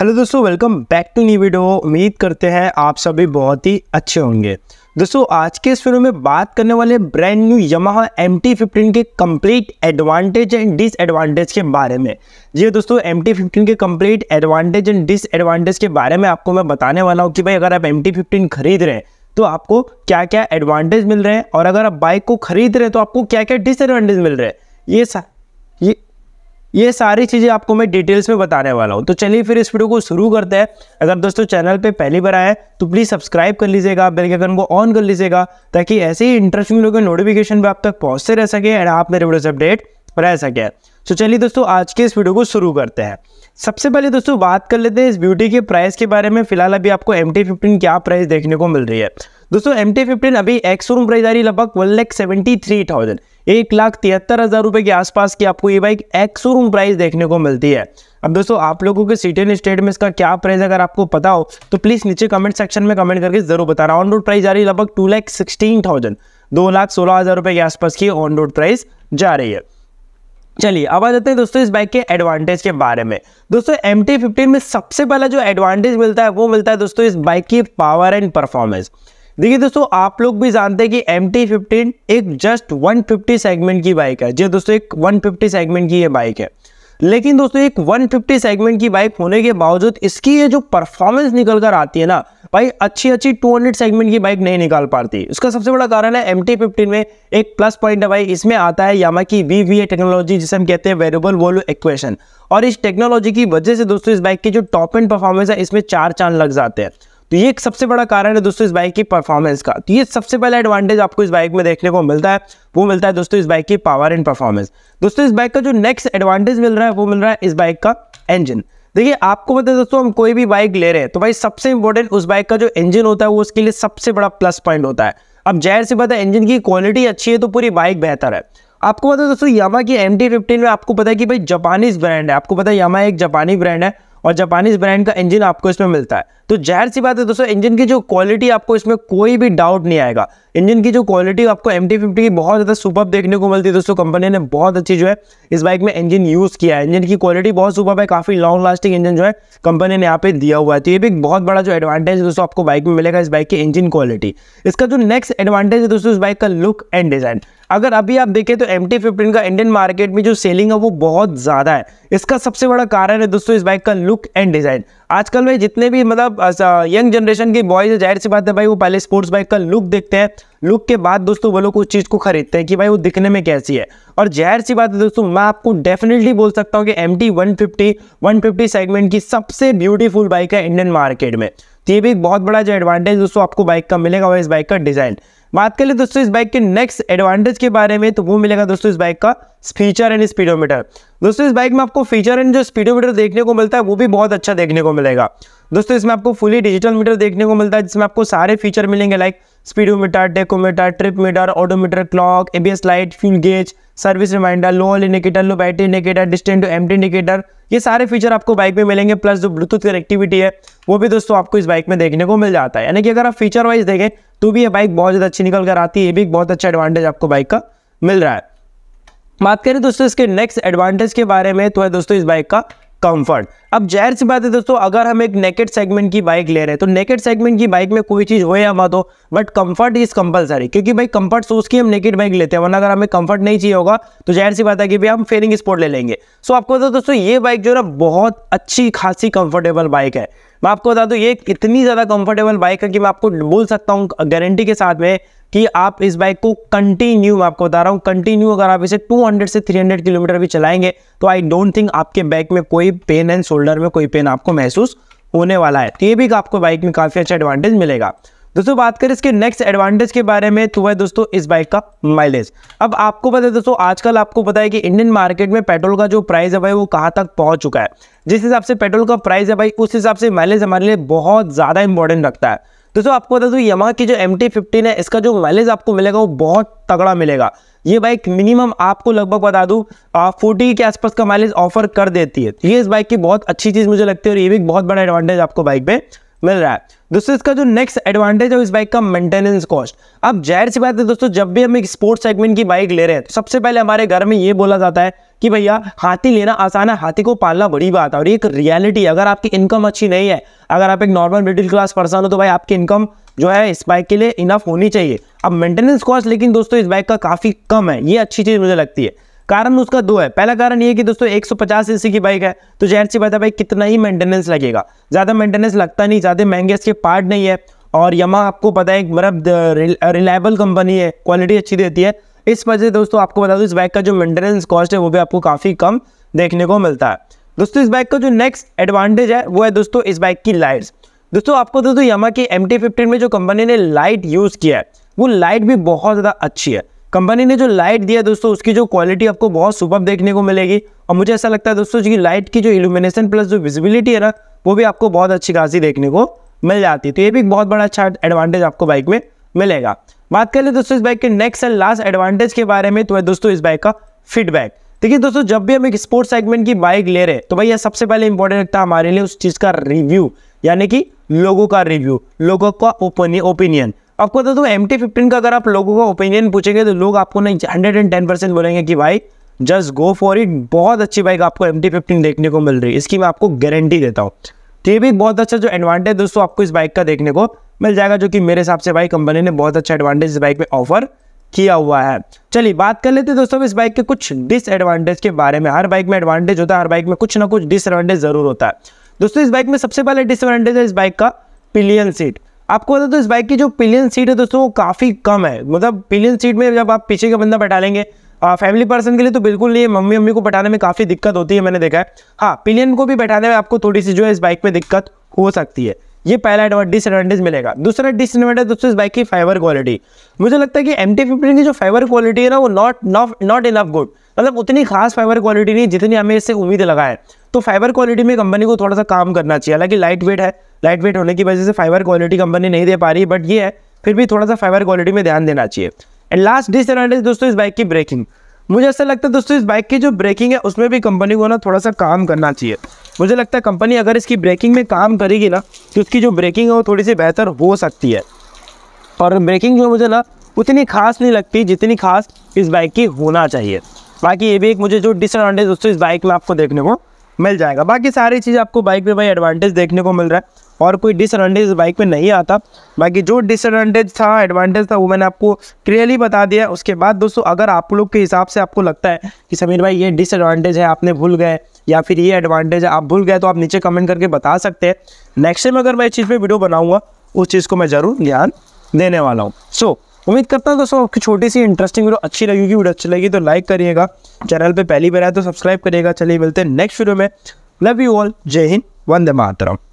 hello दोस्तों welcome back to new video उम्मीद करते हैं आप सभी बहुत ही अच्छे होंगे दोस्तों आज के इस वीडियो में बात करने वाले brand new Yamaha T fifteen के कंप्लीट एडवांटेज एंड डिसएडवांटेज के बारे में जी हाँ दोस्तों एम फिफ्टीन के कंप्लीट एडवांटेज एंड डिसएडवांटेज के बारे में आपको मैं बताने वाला हूँ कि भाई अगर आप एम फिफ्टीन खरीद रहे हैं तो आपको क्या क्या एडवांटेज मिल रहे हैं और अगर आप बाइक को खरीद रहे हैं तो आपको क्या क्या डिसएडवांटेज मिल रहे हैं ये ये सारी चीज़ें आपको मैं डिटेल्स में बताने वाला हूँ तो चलिए फिर इस वीडियो को शुरू करते हैं अगर दोस्तों चैनल पे पहली बार आए तो प्लीज़ सब्सक्राइब कर लीजिएगा बेल आइकन को ऑन कर लीजिएगा ताकि ऐसे ही इंटरेस्टिंग लोगों के नोटिफिकेशन भी आप तक पहुँचते रह सके एंड आप मेरे वीडियो से अपडेट रह सके तो चलिए दोस्तों आज के इस वीडियो को शुरू करते हैं सबसे पहले दोस्तों बात कर लेते हैं इस ब्यूटी के प्राइस के बारे में फिलहाल अभी आपको एम टी फिफ्टीन क्या प्राइस देखने को मिल रही है दोस्तों एम टी फिफ्टीन अभी एक्स रूम प्राइस आ रही लगभग one lakh seventy three thousand एक लाख तिहत्तर हज़ार रुपये के आसपास की आपको ये बाइक एक्स रूम प्राइस देखने को मिलती है अब दोस्तों आप लोगों के सिटी स्टेट में इसका क्या प्राइस अगर आपको पता हो तो प्लीज़ नीचे कमेंट सेक्शन में कमेंट करके जरूर बताना ऑन रोड प्राइस जा रही है लगभग टू लैख सिक्सटीन थाउजेंड दो लाख सोलह हज़ार रुपये के आसपास की ऑन रोड प्राइस जा रही है चलिए अब आ जाते हैं दोस्तों इस बाइक के एडवांटेज के बारे में दोस्तों एम टी फिफ्टीन में सबसे पहला जो एडवांटेज मिलता है वो मिलता है दोस्तों इस बाइक की पावर एंड परफॉर्मेंस देखिए दोस्तों आप लोग भी जानते हैं कि एम टी फिफ्टीन एक जस्ट 150 सेगमेंट की बाइक है जी दोस्तों एक 150 सेगमेंट की ये बाइक है लेकिन दोस्तों एक 150 सेगमेंट की बाइक होने के बावजूद इसकी ये जो परफॉर्मेंस निकल कर आती है ना भाई अच्छी अच्छी 200 सेगमेंट की बाइक नहीं निकाल पाती उसका सबसे बड़ा कारण है एम टी में एक प्लस पॉइंट है भाई इसमें आता है यामा की वी वी टेक्नोलॉजी जिसे हम कहते हैं वेरेबल वोल्व इक्वेशन और इस टेक्नोलॉजी की वजह से दोस्तों इस बाइक की जो टॉप एंड परफॉर्मेंस है इसमें चार चांद लग जाते हैं तो ये एक सबसे बड़ा कारण है दोस्तों इस बाइक की परफॉर्मेंस का तो ये सबसे पहला एडवांटेज आपको इस बाइक में देखने को मिलता है वो मिलता है दोस्तों इस बाइक की पावर एंड परफॉर्मेंस दोस्तों इस बाइक का जो नेक्स्ट एडवांटेज मिल रहा है वो मिल रहा है इस बाइक का इंजन देखिए आपको बता दोस्तों हम कोई भी बाइक ले रहे हैं तो भाई सबसे इंपॉर्टेंट उस बाइक का जो इंजन होता है वो उसके लिए सबसे बड़ा प्लस पॉइंट होता है अब जहर से बात है इंजन की क्वालिटी अच्छी है तो पूरी बाइक बेहतर है आपको पता है दोस्तों यामा की एम टी में आपको पता है कि भाई जापानीज ब्रांड है आपको पता है यामा एक जापानी ब्रांड है और जापानीज ब्रांड का इंजन आपको इसमें मिलता है तो जाहिर सी बात है दोस्तों इंजन की जो क्वालिटी आपको इसमें कोई भी डाउट नहीं आएगा इंजन की जो क्वालिटी आपको एम टी की बहुत ज़्यादा सुपर देखने को मिलती है दोस्तों कंपनी ने बहुत अच्छी जो है इस बाइक में इंजन यूज़ किया है इंजन की क्वालिटी बहुत सुपर है काफ़ी लॉन्ग लास्टिंग इंजन जो है कंपनी ने यहाँ पे दिया हुआ है तो ये भी एक बहुत बड़ा जो एडवांटेज दोस्तों आपको बाइक में मिलेगा इस बाइक की इंजन क्वालिटी इसका जो नेक्स्ट एडवांटेज है दोस्तों इस बाइक का लुक एंड डिज़ाइन अगर अभी आप देखें तो एम टी फिफ्टीन का इंडियन मार्केट में जो सेलिंग है वो बहुत ज़्यादा है इसका सबसे बड़ा कारण है दोस्तों इस बाइक का लुक एंड डिज़ाइन आजकल में जितने भी मतलब यंग जनरेशन के बॉयज है जाहिर सी बात है भाई वो पहले स्पोर्ट्स बाइक का लुक देखते हैं लुक के बाद दोस्तों वो लोग उस चीज़ को खरीदते हैं कि भाई वो दिखने में कैसी है और जाहिर सी बात है दोस्तों मैं आपको डेफिनेटली बोल सकता हूँ कि M T one fifty one fifty segment की सबसे ब्यूटीफुल बाइक है इंडियन मार्केट में तो ये भी एक बहुत बड़ा जो एडवांटेज दोस्तों आपको बाइक का मिलेगा वो इस बाइक का डिज़ाइन बात कर ले दोस्तों इस बाइक के नेक्स्ट एडवांटेज के बारे में तो वो मिलेगा दोस्तों इस बाइक का फीचर एंड स्पीडोमीटर दोस्तों इस बाइक में आपको फीचर एंड जो स्पीडोमीटर देखने को मिलता है वो भी बहुत अच्छा देखने को मिलेगा दोस्तों इसमें आपको फुली डिजिटल मीटर देखने को मिलता है जिसमें आपको सारे फीचर मिलेंगे like speedometer tachometer trip meter odometer clock ABS light fuel gauge service reminder low oil indicator low battery indicator distance to empty indicator ये सारे फीचर आपको बाइक में मिलेंगे प्लस जो ब्लूटूथ कनेक्टिविटी है वो भी दोस्तों आपको इस बाइक में देखने को मिल जाता है यानी कि अगर आप फीचर वाइज देखें तो भी ये बाइक बहुत ज़्यादा अच्छी निकल कर आती है ये भी एक बहुत अच्छा एडवांटेज आपको बाइक का मिल रहा है बात करें दोस्तों इसके नेक्स्ट एडवांटेज के बारे में तो है दोस्तों इस बाइक का कंफर्ट अब जहर सी बात है दोस्तों अगर हम एक नेकेट सेगमेंट की बाइक ले रहे हैं तो नेकेट सेगमेंट की बाइक में कोई चीज़ हो या मत हो बट कंफर्ट इज कंपलसरी क्योंकि भाई कंफर्ट सोच के हम नेकेट बाइक लेते हैं वरना अगर हमें कंफर्ट नहीं चाहिए होगा तो जहर सी बात है कि भाई हम फेरिंग स्पोर्ट ले लेंगे सो आपको बता दोस्तों ये बाइक जो ना बहुत अच्छी खासी कंफर्टेबल बाइक है मैं आपको बता दूँ ये इतनी ज़्यादा कंफर्टेबल बाइक है कि मैं आपको बोल सकता हूँ गारंटी के साथ में कि आप इस बाइक को कंटिन्यू आपको बता रहा हूँ कंटिन्यू अगर आप इसे 200 से 300 किलोमीटर भी चलाएंगे तो आई डोंट थिंक आपके बैक में कोई पेन एंड शोल्डर में कोई पेन आपको महसूस होने वाला है तो ये भी आपको बाइक में काफ़ी अच्छा एडवांटेज मिलेगा दोस्तों बात करें इसके नेक्स्ट एडवांटेज के बारे में तो है दोस्तों इस बाइक का माइलेज अब आपको पता है दोस्तों आजकल आपको पता है कि इंडियन मार्केट में पेट्रोल का जो प्राइस है भाई वो कहाँ तक पहुँच चुका है जिस हिसाब से पेट्रोल का प्राइस है भाई उस हिसाब से माइलेज हमारे लिए बहुत ज़्यादा इंपॉर्टेंट रखता है दोस्तों आपको बता दूं यमा की जो एम टी फिफ्टीन है इसका जो माइलेज आपको मिलेगा वो बहुत तगड़ा मिलेगा ये बाइक मिनिमम आपको लगभग बता दू फोर्टी के आसपास का माइलेज ऑफर कर देती है ये इस बाइक की बहुत अच्छी चीज़ मुझे लगती है और ये भी बहुत बड़ा एडवांटेज आपको बाइक में मिल रहा है दोस्तों इसका जो नेक्स्ट एडवांटेज है इस बाइक का मेंटेनेंस कॉस्ट अब जाहिर सी बात है दोस्तों जब भी हम एक स्पोर्ट्स सेगमेंट की बाइक ले रहे हैं तो सबसे पहले हमारे घर में ये बोला जाता है कि भैया हाथी लेना आसान है हाथी को पालना बड़ी बात है और एक रियलिटी अगर आपकी इनकम अच्छी नहीं है अगर आप एक नॉर्मल मिडिल क्लास पर्सन हो तो भाई आपकी इनकम जो है इस बाइक के लिए इनफ होनी चाहिए अब मेंटेनेंस कॉस्ट लेकिन दोस्तों इस बाइक का काफ़ी कम है ये अच्छी चीज़ मुझे लगती है कारण उसका दो है पहला कारण ये कि दोस्तों 150 सीसी की बाइक है तो जहर सी बात है भाई कितना ही मेंटेनेंस लगेगा ज़्यादा मेंटेनेंस लगता नहीं ज़्यादा महंगे इसके पार्ट नहीं है और यमा आपको पता है मतलब रिलायबल कंपनी है क्वालिटी अच्छी देती है इस वजह से दोस्तों आपको बता दूँ इस बाइक का जो मेंटेनेंस कॉस्ट है वो भी आपको काफ़ी कम देखने को मिलता है दोस्तों इस बाइक का जो नेक्स्ट एडवांटेज है वो है दोस्तों इस बाइक की लाइट्स दोस्तों आपको दोस्तों यमा की एम टी में जो कंपनी ने लाइट यूज़ किया है वो लाइट भी बहुत ज़्यादा अच्छी है कंपनी ने जो लाइट दिया दोस्तों उसकी जो क्वालिटी आपको बहुत सुपर देखने को मिलेगी और मुझे ऐसा लगता है दोस्तों कि लाइट की जो इल्यूमिनेशन प्लस जो विजिबिलिटी है ना वो भी आपको बहुत अच्छी खासी देखने को मिल जाती है तो ये भी एक बहुत बड़ा अच्छा एडवांटेज आपको बाइक में मिलेगा बात कर ले दोस्तों इस बाइक के नेक्स्ट एंड लास्ट एडवांटेज के बारे में तो है दोस्तों इस बाइक का फीडबैक देखिए दोस्तों जब भी हम एक स्पोर्ट्स सेगमेंट की बाइक ले रहे हैं तो यह सबसे पहले इंपॉर्टेंट लगता है हमारे लिए उस चीज़ का रिव्यू यानी कि लोगों का रिव्यू लोगों का ओपिनियन आपको बता दूँ एम टी फिफ्टीन का अगर आप लोगों का ओपिनियन पूछेंगे तो लोग आपको नहीं हंड्रेड एंड टेन परसेंट बोलेंगे कि भाई जस्ट गो फॉर इट बहुत अच्छी बाइक आपको एम टी फिफ्टीन देखने को मिल रही है इसकी मैं आपको गारंटी देता हूँ तो ये भी एक बहुत अच्छा जो एडवांटेज दोस्तों आपको इस बाइक का देखने को मिल जाएगा जो कि मेरे हिसाब से भाई कंपनी ने बहुत अच्छा एडवांटेज इस बाइक में ऑफर किया हुआ है चलिए बात कर लेते हैं दोस्तों इस बाइक के कुछ डिसएडवांटेज के बारे में हर बाइक में एडवांटेज होता है हर बाइक में कुछ ना कुछ डिसएडवांटेज जरूर होता है दोस्तों इस बाइक में सबसे पहले डिसएडवांटेज है इस बाइक का पिलियन सीट आपको बता दो तो इस बाइक की जो पिलियन सीट है दोस्तों वो काफ़ी कम है मतलब पिलियन सीट में जब आप पीछे का बंदा बैठा लेंगे फैमिली पर्सन के लिए तो बिल्कुल नहीं मम्मी मम्मी को बैठाने में काफ़ी दिक्कत होती है मैंने देखा है हाँ पिलियन को भी बैठाने में आपको थोड़ी सी जो है इस बाइक में दिक्कत हो सकती है ये पहला डिसएडवांटेज मिलेगा दूसरा डिसएडवांटेज दोस्तों इस बाइक की फाइबर क्वालिटी मुझे लगता है कि एम टी फिफ्टीन की जो फाइबर क्वालिटी है ना वो not not not enough good मतलब उतनी खास फाइबर क्वालिटी नहीं जितनी हमें इससे उम्मीद लगा है तो फाइबर क्वालिटी में कंपनी को थोड़ा सा काम करना चाहिए हालांकि लाइट वेट है लाइट वेट होने की वजह से फाइबर क्वालिटी कंपनी नहीं दे पा रही बट ये है फिर भी थोड़ा सा फाइबर क्वालिटी में ध्यान देना चाहिए एंड लास्ट डिसएडवांटेज दोस्तों इस बाइक की ब्रेकिंग मुझे ऐसा लगता है दोस्तों इस बाइक की जो ब्रेकिंग है उसमें भी कंपनी को ना थोड़ा सा काम करना चाहिए मुझे लगता है कंपनी अगर इसकी ब्रेकिंग में काम करेगी ना तो उसकी जो ब्रेकिंग है वो थोड़ी सी बेहतर हो सकती है और ब्रेकिंग जो मुझे ना उतनी खास नहीं लगती जितनी खास इस बाइक की होना चाहिए बाकी ये भी एक मुझे जो डिसएडवांटेज दोस्तों इस बाइक में आपको देखने को मिल जाएगा बाकी सारी चीज़ आपको बाइक पे भाई एडवांटेज देखने को मिल रहा है और कोई डिसएडवांटेज बाइक पे नहीं आता बाकी जो डिसएडवांटेज था एडवांटेज था वो मैंने आपको क्लियरली बता दिया उसके बाद दोस्तों अगर आप लोग के हिसाब से आपको लगता है कि समीर भाई ये डिसएडवांटेज है आपने भूल गए या फिर ये एडवांटेज है आप भूल गए तो आप नीचे कमेंट करके बता सकते हैं नेक्स्ट टाइम अगर मैं इस चीज़ पर वीडियो बनाऊँगा उस चीज़ को मैं ज़रूर ध्यान देने वाला हूँ सो so, उम्मीद करता हूँ दोस्तों आपकी छोटी सी इंटरेस्टिंग वीडियो अच्छी लगेगी वीडियो अच्छी लगी तो लाइक करिएगा चैनल पे पहली बार आए तो सब्सक्राइब करिएगा चलिए मिलते हैं नेक्स्ट वीडियो में लव यू ऑल जय हिंद वंदे मातरम